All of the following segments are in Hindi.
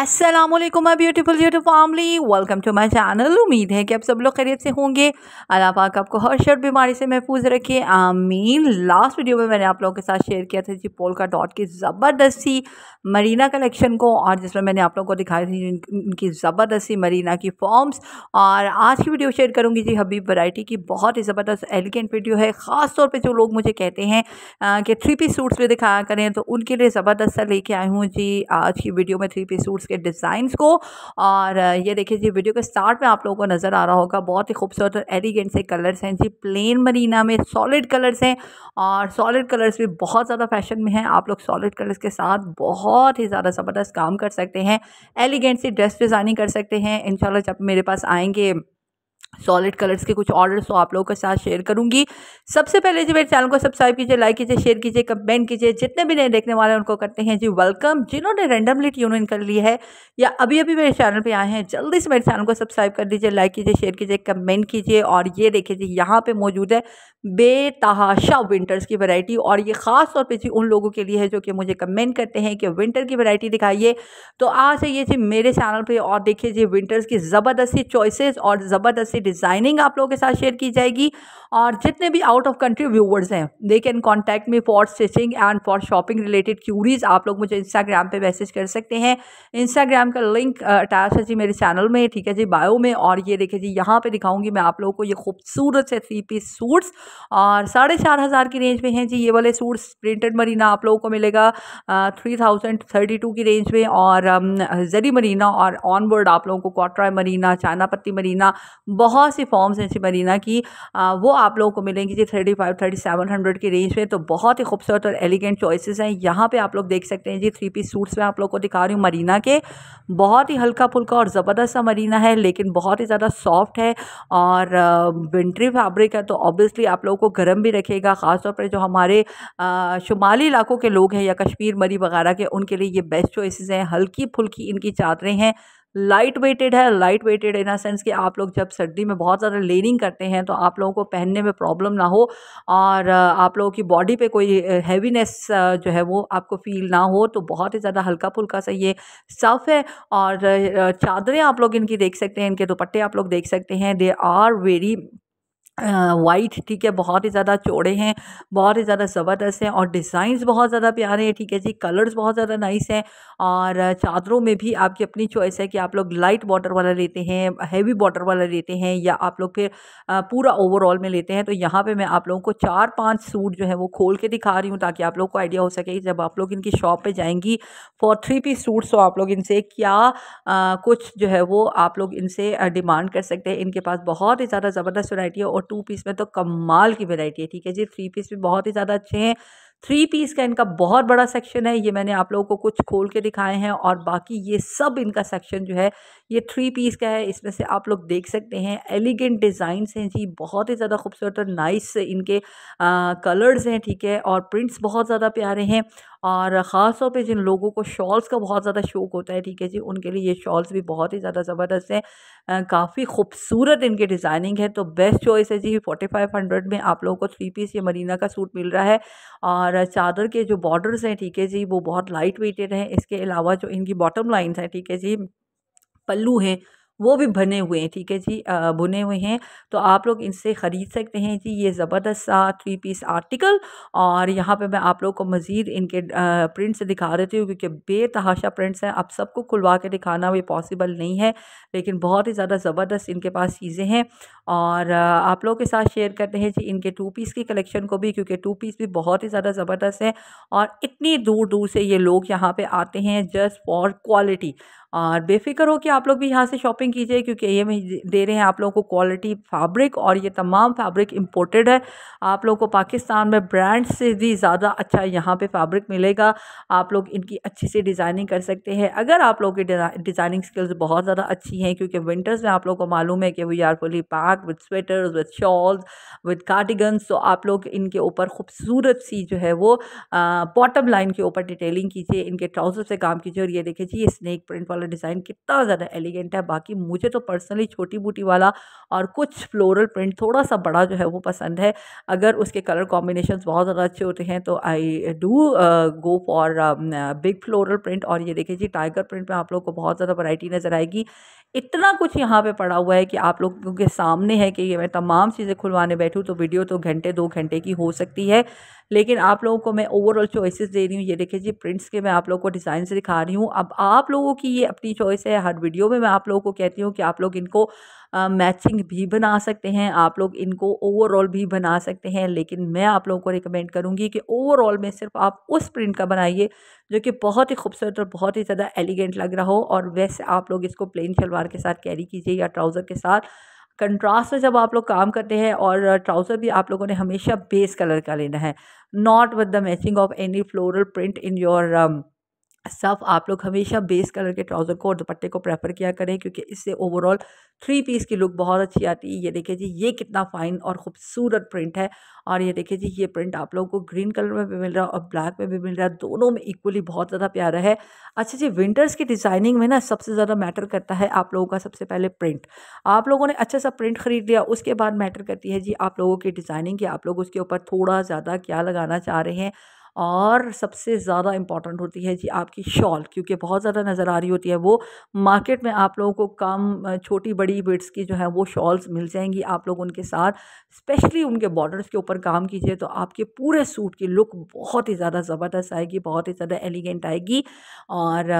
Aslam my beautiful YouTube family welcome to my channel उम्मीद है कि आप सब लोग खैरियत से होंगे अल्लाह पाक आपको हर शर्ट बीमारी से महफूज रखे आमीन लास्ट वीडियो में मैंने आप लोगों के साथ शेयर किया था जी पोलका डॉट की ज़बरदस्ती मरीना कलेक्शन को और जिसमें मैंने आप लोगों को दिखाई थी उनकी ज़बरदस्ती मरीना की फॉर्म्स और आज की वीडियो शेयर करूँगी जी हबीब वैरायटी की बहुत ही ज़बरदस्त एलिगेंट वीडियो है ख़ास तौर पर जो लोग मुझे कहते हैं कि थ्री पीस सूट्स भी दिखाया करें तो उनके लिए ज़बरदस्त लेके आई हूँ जी आज की वीडियो में थ्री पीस सूट उसके डिज़ाइंस को और ये देखिए जी वीडियो के स्टार्ट में आप लोगों को नज़र आ रहा होगा बहुत ही खूबसूरत और एलिगेंट से कलर्स हैं जी प्लेन मरीना में सॉलिड कलर्स हैं और सॉलिड कलर्स भी बहुत ज़्यादा फैशन में हैं आप लोग सॉलिड कलर्स के साथ बहुत ही ज़्यादा ज़बरदस्त काम कर सकते हैं एलिगेंट सी ड्रेस डिज़ाइनिंग कर सकते हैं इन जब मेरे पास आएंगे सॉलिड कलर्स के कुछ ऑर्डर्स तो आप लोगों के साथ शेयर करूंगी सबसे पहले जी मेरे चैनल को सब्सक्राइब कीजिए लाइक कीजिए शेयर कीजिए कमेंट कीजिए जितने भी नए देखने वाले हैं उनको करते हैं जी वेलकम जिन्होंने रेंडमली ट्यून इन कर लिया है या अभी अभी मेरे चैनल पे आए हैं जल्दी से मेरे चैनल को सब्सक्राइब कर दीजिए लाइक कीजिए शेयर कीजिए कमेंट कीजिए और ये देखिए जी यहाँ पर मौजूद है बेतहाशा विंटर्स की वैरायटी और ये ख़ास तौर पे जी उन लोगों के लिए है जो कि मुझे कमेंट करते हैं कि विंटर की वैरायटी दिखाइए तो आज ये जी मेरे चैनल पे और देखिए जी विंटर्स की ज़बरदस्ती चॉइसेस और ज़बरदस्ती डिज़ाइनिंग आप लोगों के साथ शेयर की जाएगी और जितने भी आउट ऑफ कंट्री व्यूवर्स हैं they can contact me for stitching and for shopping related queries आप लोग मुझे इंस्टाग्राम पर मैसेज कर सकते हैं इंस्टाग्राम का लिंक अटैच है जी मेरे चैनल में ठीक है जी बायो में और ये देखिए जी यहाँ पर दिखाऊँगी मैं आप लोगों को ये खूबसूरत से थ्री पीस सूट्स और साढ़े चार हज़ार की रेंज में हैं जी ये वाले सूट्स प्रिंटेड मरीना आप लोगों को मिलेगा थ्री थाउजेंड थर्टी टू की रेंज में और जरी मरीना और ऑनबोर्ड आप लोगों को कॉट्रा मरीना पत्ती मरीना बहुत सी फॉर्म्स हैं जी मरीना की आ, वो आप लोगों को मिलेंगी जी thirty five thirty seven hundred की रेंज में तो बहुत ही खूबसूरत और एलिगेंट चॉइसेस हैं यहाँ पे आप लोग देख सकते हैं जी थ्री पीस सूट्स में आप लोग को दिखा रही हूँ मरीना के बहुत ही हल्का फुल्का और ज़बरदस्त सा मरीना है लेकिन बहुत ही ज़्यादा सॉफ्ट है और विंट्री फैब्रिक है तो ऑब्वियसली आप आप लोगों को गर्म भी रखेगा ख़ासतौर पर जो हमारे शुमाली इलाकों के लोग हैं या कश्मीर मरी वगैरह के उनके लिए ये बेस्ट चॉइसेस हैं हल्की फुल्की इनकी चादरें हैं लाइट वेटेड है लाइट वेटेड इन सेंस कि आप लोग जब सर्दी में बहुत ज़्यादा लेनिंग करते हैं तो आप लोगों को पहनने में प्रॉब्लम ना हो और आप लोगों की बॉडी पे कोई हैवीनेस जो है वो आपको फील ना हो तो बहुत ही ज़्यादा हल्का फुल्का सा ये सफ़ है और चादरें आप लोग इनकी देख सकते हैं इनके दुपट्टे आप लोग देख सकते हैं दे आर वेरी वाइट ठीक है बहुत ही ज़्यादा चौड़े हैं बहुत ही ज़्यादा ज़बरदस्त हैं और डिज़ाइंस बहुत ज़्यादा प्यारे हैं ठीक है जी कलर्स बहुत ज़्यादा नाइस हैं और चादरों में भी आपकी अपनी चॉइस है कि आप लोग लाइट बॉर्डर वाला लेते हैं हैवी बॉर्डर वाला लेते हैं या आप लोग फिर पूरा ओवरऑल में लेते हैं तो यहाँ पर मैं आप लोगों को चार पाँच सूट जो है वो खोल के दिखा रही हूँ ताकि आप लोग को आइडिया हो सके जब आप लोग इनकी शॉप पर जाएंगी फॉर थ्री पीस सूट्स तो आप लोग इनसे क्या कुछ जो है वो आप लोग इनसे डिमांड कर सकते हैं इनके पास बहुत ही ज़्यादा ज़बरदस्त वैरायटी है और टू पीस में तो कमाल की वेराइटी है ठीक है जी थ्री पीस भी बहुत ही ज़्यादा अच्छे हैं थ्री पीस का इनका बहुत बड़ा सेक्शन है ये मैंने आप लोगों को कुछ खोल के दिखाए हैं और बाकी ये सब इनका सेक्शन जो है ये थ्री पीस का है इसमें से आप लोग देख सकते हैं एलिगेंट डिज़ाइंस हैं जी बहुत ही ज़्यादा खूबसूरत और नाइस इनके आ, कलर्स हैं ठीक है और प्रिंट्स बहुत ज़्यादा प्यारे हैं और ख़ास तौर पर जिन लोगों को शॉल्स का बहुत ज़्यादा शौक होता है ठीक है जी उनके लिए ये शॉल्स भी बहुत ही ज़्यादा ज़बरदस्त हैं काफ़ी खूबसूरत इनकी डिज़ाइनिंग है तो बेस्ट चॉइस है जी फोर्टी फाइव हंड्रेड में आप लोगों को थ्री पीस ये मरीना का सूट मिल रहा है और चादर के जो बॉर्डर्स हैं ठीक है जी वो बहुत लाइट वेटेड हैं इसके अलावा जो इनकी बॉटम लाइन्स हैं ठीक है जी पल्लू हैं वो भी बने हुए हैं ठीक है जी बुने हुए हैं तो आप लोग इनसे ख़रीद सकते हैं जी ये ज़बरदस्त सा थ्री पीस आर्टिकल और यहाँ पे मैं आप लोग को मज़ीद इनके प्रिंट्स दिखा देती हूँ क्योंकि बेतहाशा प्रिंट्स हैं आप सबको खुलवा के दिखाना भी पॉसिबल नहीं है लेकिन बहुत ही ज़्यादा ज़बरदस्त इनके पास चीज़ें हैं और आप लोगों के साथ शेयर करते हैं जी इनके टू पीस की कलेक्शन को भी क्योंकि टू पीस भी बहुत ही ज़्यादा ज़बरदस्त है और इतनी दूर दूर से ये लोग यहाँ पर आते हैं जस्ट फॉर क्वालिटी और बेफ़िक्र हो कि आप लोग भी यहाँ से शॉपिंग कीजिए क्योंकि ये मैं दे रहे हैं आप लोगों को क्वालिटी फैब्रिक और ये तमाम फैब्रिक इम्पोर्टेड है आप लोगों को पाकिस्तान में ब्रांड से भी ज़्यादा अच्छा यहाँ पे फैब्रिक मिलेगा आप लोग इनकी अच्छी से डिज़ाइनिंग कर सकते हैं अगर आप लोगों की डिज़ाइनिंग स्किल्स बहुत ज़्यादा अच्छी हैं क्योंकि विंटर्स में आप लोग को मालूम है कि we are fully pack with sweaters with shawls with cardigans तो आप लोग इनके ऊपर खूबसूरत सी जो है वो बॉटम लाइन के ऊपर डिटेलिंग कीजिए इनके ट्राउज़र से काम कीजिए और ये देखिए जी स्नैक प्रिंट वाला वाला डिज़ाइन कितना ज़्यादा एलिगेंट है बाकी मुझे तो पर्सनली छोटी बूटी वाला और कुछ फ्लोरल प्रिंट थोड़ा सा बड़ा जो है वो पसंद है अगर उसके कलर कॉम्बिनेशन बहुत ज़्यादा अच्छे होते हैं तो I do go for big floral print और ये देखिए जी टाइगर प्रिंट में आप लोग को बहुत ज़्यादा वराइटी नज़र आएगी इतना कुछ यहाँ पे पड़ा हुआ है कि आप लोगों के सामने है कि ये मैं तमाम चीज़ें खुलवाने बैठूँ तो वीडियो तो घंटे दो घंटे की हो सकती है लेकिन आप लोगों को मैं ओवरऑल चॉइसेस दे रही हूँ ये देखिए जी प्रिंट्स के मैं आप लोगों को डिज़ाइन से दिखा रही हूँ अब आप लोगों की ये अपनी चॉइस है हर वीडियो में मैं आप लोगों को कहती हूँ कि आप लोग इनको मैचिंग भी बना सकते हैं आप लोग इनको ओवरऑल भी बना सकते हैं लेकिन मैं आप लोगों को रिकमेंड करूँगी कि ओवरऑल में सिर्फ आप उस प्रिंट का बनाइए जो कि बहुत ही खूबसूरत और बहुत ही ज़्यादा एलिगेंट लग रहा हो और वैसे आप लोग इसको प्लेन शलवार के साथ कैरी कीजिए या ट्राउज़र के साथ कंट्रास्ट में जब आप लोग काम करते हैं और ट्राउज़र भी आप लोगों ने हमेशा बेस कलर का लेना है not with the matching of any floral print in your सब आप लोग हमेशा बेस कलर के ट्राउज़र को और दुपट्टे को प्रेफर किया करें क्योंकि इससे ओवरऑल थ्री पीस की लुक बहुत अच्छी आती है ये देखिए जी ये कितना फ़ाइन और ख़ूबसूरत प्रिंट है और ये देखिए जी ये प्रिंट आप लोगों को ग्रीन कलर में भी मिल रहा है और ब्लैक में भी मिल रहा है दोनों में इक्वली बहुत ज़्यादा प्यारा है अच्छा जी विंटर्स की डिज़ाइनिंग में ना सबसे ज़्यादा मैटर करता है आप लोगों का सबसे पहले प्रिंट आप लोगों ने अच्छा सा प्रिंट ख़रीद लिया उसके बाद मैटर करती है जी आप लोगों की डिज़ाइनिंग की आप लोग उसके ऊपर थोड़ा ज़्यादा क्या लगाना चाह रहे हैं और सबसे ज़्यादा इम्पॉर्टेंट होती है जी आपकी शॉल क्योंकि बहुत ज़्यादा नज़र आ रही होती है वो मार्केट में आप लोगों को कम छोटी बड़ी बिट्स की जो है वो शॉल्स मिल जाएंगी आप लोग उनके साथ स्पेशली उनके बॉर्डर्स के ऊपर काम कीजिए तो आपके पूरे सूट की लुक बहुत ही ज़्यादा ज़बरदस्त आएगी बहुत ही ज़्यादा एलिगेंट आएगी और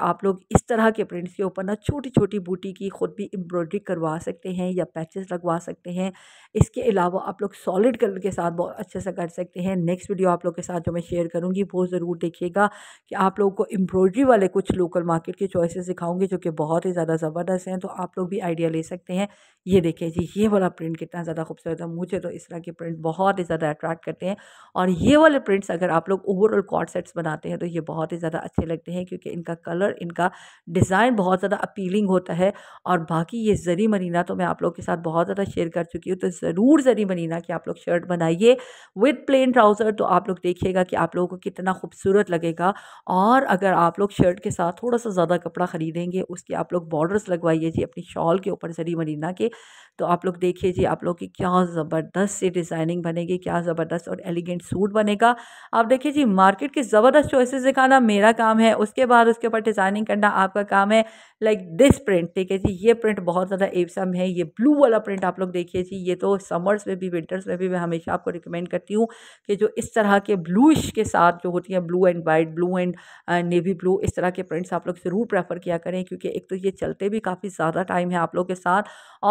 आप लोग इस तरह के प्रिंट्स के ऊपर ना छोटी छोटी बूटी की ख़ुद भी एम्ब्रॉयड्री करवा सकते हैं या पैचेस लगवा सकते हैं इसके अलावा आप लोग सॉलिड कलर के साथ बहुत अच्छे से कर सकते हैं नेक्स्ट वीडियो आप लोग के साथ जो मैं शेयर करूँगी वो ज़रूर देखिएगा कि आप लोगों को एम्ब्रॉयड्री वाले कुछ लोकल मार्केट के चॉइसेस दिखाऊंगी जो कि बहुत ही ज़्यादा ज़बरदस्त हैं तो आप लोग भी आइडिया ले सकते हैं ये देखें जी ये वाला प्रिंट कितना ज़्यादा खूबसूरत है मुझे तो इस तरह के प्रिंट बहुत ही ज़्यादा अट्रैक्ट करते हैं और ये वाले प्रिंट्स अगर आप लोग ओवरऑल कॉर्ड सेट्स बनाते हैं तो ये बहुत ही ज़्यादा अच्छे लगते हैं क्योंकि इनका कलर इनका डिज़ाइन बहुत ज़्यादा अपीलिंग होता है और बाकी ये जरी मरीना तो मैं आप लोग के साथ बहुत ज़्यादा शेयर कर चुकी हूँ तो ज़रूर जरी मरीना कि आप लोग शर्ट बनाइए विद प्लेन ट्राउज़र तो आप लोग देखिएगा कि आप लोगों को कितना खूबसूरत लगेगा और अगर आप लोग शर्ट के साथ थोड़ा सा ज़्यादा कपड़ा ख़रीदेंगे उसके आप लोग बॉर्डर्स लगवाइए जी अपनी शॉल के ऊपर जरी मरीना के तो आप लोग देखिए जी आप लोग की क्या ज़बरदस्त सी डिज़ाइनिंग बनेगी क्या ज़बरदस्त और एलिगेंट सूट बनेगा आप देखिए जी मार्केट की ज़बरदस्त चॉइसेस दिखाना मेरा काम है उसके बाद उसके ऊपर डिज़ाइनिंग करना आपका काम है लाइक दिस प्रिंट ठीक है जी ये प्रिंट बहुत ज़्यादा एवसम है ये ब्लू वाला प्रिंट आप लोग देखिए जी ये तो समर्स में भी विंटर्स में भी मैं हमेशा आपको रिकमेंड करती हूँ कि जो इस तरह के ब्लूइश के साथ जो होती हैं blue and white blue and navy blue इस तरह के प्रिंट्स आप लोग ज़रूर प्रेफर किया करें क्योंकि एक तो ये चलते भी काफ़ी ज़्यादा टाइम है आप लोग के साथ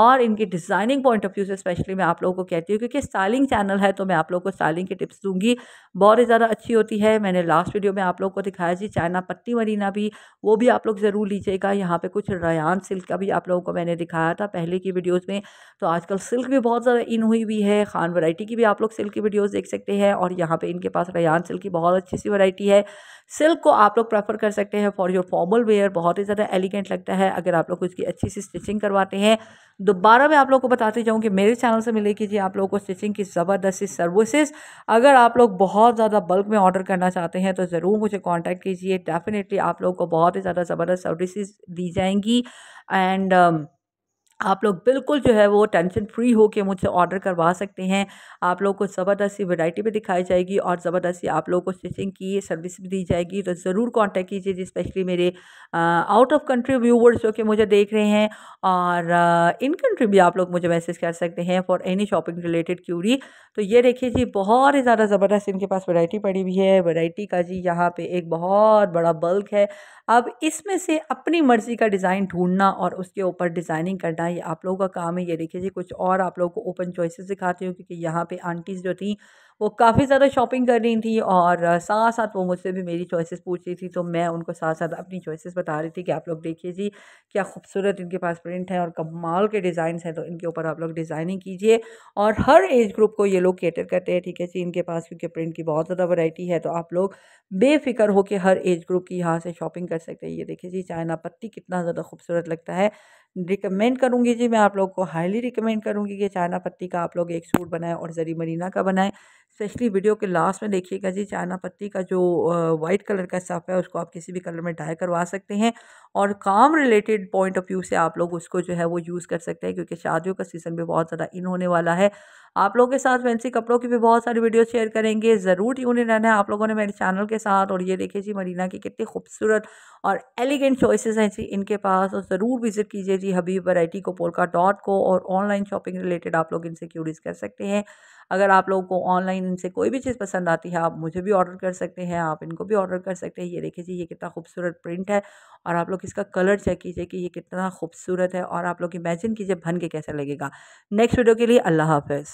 और इनकी डिज़ाइनिंग पॉइंट ऑफ व्यू से स्पेशली मैं आप लोगों को कहती हूँ क्योंकि स्टाइलिंग चैनल है तो मैं आप लोगों को स्टाइलिंग की टिप्स दूंगी बहुत ही ज़्यादा अच्छी होती है मैंने लास्ट वीडियो में आप लोगों को दिखाया जी चाइना पट्टी मरीना भी वो भी आप लोग ज़रूर लीजिएगा यहाँ पर कुछ रयान सिल्क का भी आप लोगों को मैंने दिखाया था पहले की वीडियोज़ में तो आजकल सिल्क भी बहुत ज़्यादा इन हुई हुई है खान वराइटी की भी आप लोग सिल्क की वीडियोज़ देख सकते हैं और यहाँ पर इनके पास रयान सिल्क की बहुत अच्छी सी वैरायटी है सिल्क को आप लोग प्रेफर कर सकते हैं फॉर योर फॉर्मल वेयर बहुत ही ज़्यादा एलिगेंट लगता है अगर आप लोग उसकी अच्छी सी स्टिचिंग करवाते हैं दोबारा मैं आप लोग को बताती जाऊँ कि मेरे चैनल से मिले कीजिए आप लोगों को स्टिचिंग की ज़बरदस्ती सर्विसेज अगर आप लोग बहुत ज़्यादा बल्क में ऑर्डर करना चाहते हैं तो ज़रूर मुझे कॉन्टैक्ट कीजिए डेफिनेटली आप लोगों को बहुत ही ज़्यादा ज़बरदस्त सर्विसेज दी जाएंगी एंड आप लोग बिल्कुल जो है वो टेंशन फ्री हो के मुझसे ऑर्डर करवा सकते हैं आप लोग को ज़बरदस्ती वैरायटी भी दिखाई जाएगी और ज़बरदस्ती आप लोगों को स्टिचिंग की सर्विस भी दी जाएगी तो ज़रूर कांटेक्ट कीजिए स्पेशली मेरे आउट ऑफ कंट्री व्यूवर्स जो कि मुझे देख रहे हैं और इन कंट्री भी आप लोग मुझे मैसेज कर सकते हैं for any shopping related query तो ये देखिए जी बहुत ही ज़्यादा ज़बरदस्त इनके पास वैरायटी पड़ी हुई है वैरायटी का जी यहाँ पे एक बहुत बड़ा बल्क है अब इसमें से अपनी मर्ज़ी का डिज़ाइन ढूंढना और उसके ऊपर डिज़ाइनिंग करना करना ये आप लोगों का काम है ये देखिए जी कुछ और आप लोगों को ओपन चॉइसेस दिखाती हूँ क्योंकि यहाँ पे आंटीज़ जो थी वो काफ़ी ज़्यादा शॉपिंग कर रही थी और साथ साथ वो मुझसे भी मेरी चॉइसेस पूछ रही थी तो मैं उनको साथ साथ अपनी चॉइसेस बता रही थी कि आप लोग देखिए जी क्या खूबसूरत इनके पास प्रिंट है और कमाल के डिजाइन हैं तो इनके ऊपर आप लोग डिज़ाइनिंग कीजिए और हर एज ग्रुप को ये लोग कैटर करते हैं ठीक है जी इनके पास क्योंकि प्रिंट की बहुत ज़्यादा वैरायटी है तो आप लोग बेफिक्र होकर हर एज ग्रुप की यहाँ से शॉपिंग कर सकते हैं ये देखिए जी चाइना पत्ती कितना ज़्यादा खूबसूरत लगता है रिकमेंड करूँगी जी मैं आप लोग को हाईली रिकमेंड करूँगी कि चाइना पत्ती का आप लोग एक सूट बनाएँ और ज़री मरीना का बनाएं स्पेशली वीडियो के लास्ट में देखिएगा जी चाइना पत्ती का जो वाइट कलर का स्टफ है उसको आप किसी भी कलर में डाई करवा सकते हैं और काम रिलेटेड पॉइंट ऑफ व्यू से आप लोग उसको जो है वो यूज़ कर सकते हैं क्योंकि शादियों का सीज़न भी बहुत ज़्यादा इन होने वाला है आप लोगों के साथ फैंसी कपड़ों की भी बहुत सारी वीडियो शेयर करेंगे ज़रूर ट्यून इन रहना है आप लोगों ने मेरे चैनल के साथ और ये देखिए जी मरीना की कितनी खूबसूरत और एलिगेंट चॉइसेस हैं जी इनके पास और ज़रूर विजिट कीजिए जी हबीब वैरायटी को पोलका डॉट को और ऑनलाइन शॉपिंग रिलेटेड आप लोग इनसे क्यूरीज कर सकते हैं अगर आप लोगों को ऑनलाइन इनसे कोई भी चीज़ पसंद आती है आप मुझे भी ऑर्डर कर सकते हैं आप इनको भी ऑर्डर कर सकते हैं ये देखिए जी ये कितना खूबसूरत प्रिंट है और आप लोग इसका कलर चेक कीजिए कि ये कितना खूबसूरत है और आप लोग इमेजिन कीजिए भन के कैसा लगेगा नेक्स्ट वीडियो के लिए अल्लाह हाफिज़